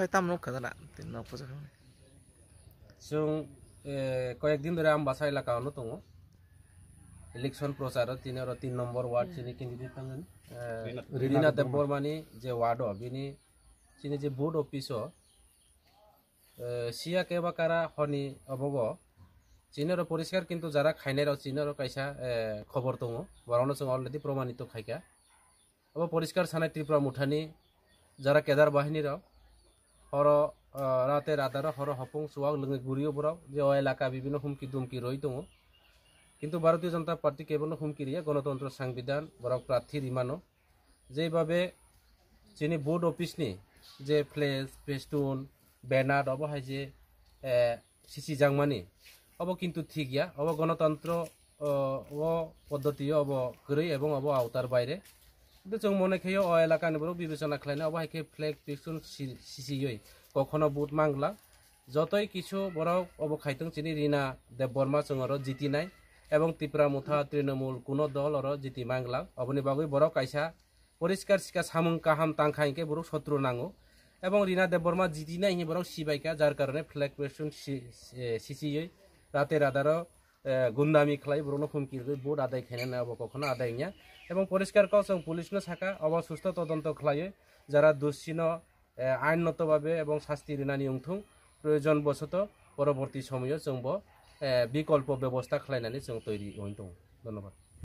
ভাই তাম নৌকা দাদা নৌকা जों কয়েকদিন ধরে আমবাসা এলাকাও দङ ইলেকশন প্রচার তিনি আর তিন নম্বর ওয়ার্ড চিনি কেন্দ্রিত থাঙ্গেন রিনা দেববর্মানি যে ওয়ার্ড বিনি চিনি যে বুথ অফিস সিয়া কেবা কারা হনি অবগ চীনের পরিষ্কার কিন্তু যারা খাইনের চীনের কাইসা খবর দङ বরং অলরেডি প্রমাণিত খাইকা এবং পরিষ্কার সানে ত্রিপুরা মুঠানি যারা কেদার বাহিনীরাও হর রাতে রাতার হর হপং চুয়াক লঙ্গে ঘুরিও বরাও যে ও এলাকা বিভিন্ন হুমকি দুমকি রই দো কিন্তু ভারতীয় জনতা পার্টি কেবল হুমকি রিয়া গণতন্ত্র সংবিধান বরক প্রার্থীর ইমানো যেভাবে যিনি বোর্ড অফিসনি যে ফ্লেস পেস্টুন ব্যানার অব হাই যে সিসি জাংমানি অব কিন্তু ঠিক ইয়া অব গণতন্ত্র ও পদ্ধতি অব গ্রহী এবং অব আওতার বাইরে जों मनेखैयो अ एलाकानिबो बिबेचना खालायनो अबाहायखे ফ্লেগ टिउसन सिसियै কখনো बुट मांगला যতই কিছু বড় অবখাইতং চিনি রিনা দেববর্মা চর জিতি নাই এবং ত্রিপুরা মুথা তৃণমূল কোনো দল অর জিতি মাংলা অবনি বাগুই বড় কাইসা পরিষ্কার সিকা সামুং কাহাম তাংখাইকে বড় শত্রু নাঙ্গু এবং রিনা দেববর্মা জিতি নাই বড় সিবাইকা যার কারণে ফ্লেগ পেশন সিসিয়ে রাতে রাদারও गुन्डामी खालाय बरनो हुमकि बुट आदाय खायना কখনো আদায় নিয়ে এবং পরিষ্কার কম পুলিশ পুলিশনো শাখা অব সুস্থ তদন্ত খাই যারা দোষীন আইনতভাবে এবং শাস্তি রিনানি প্রয়োজন প্রয়োজনবশত পরবর্তী সময়ে চব বিকল্প ব্যবস্থা খালাইনাनै जों তৈরি হইন ধন্যবাদ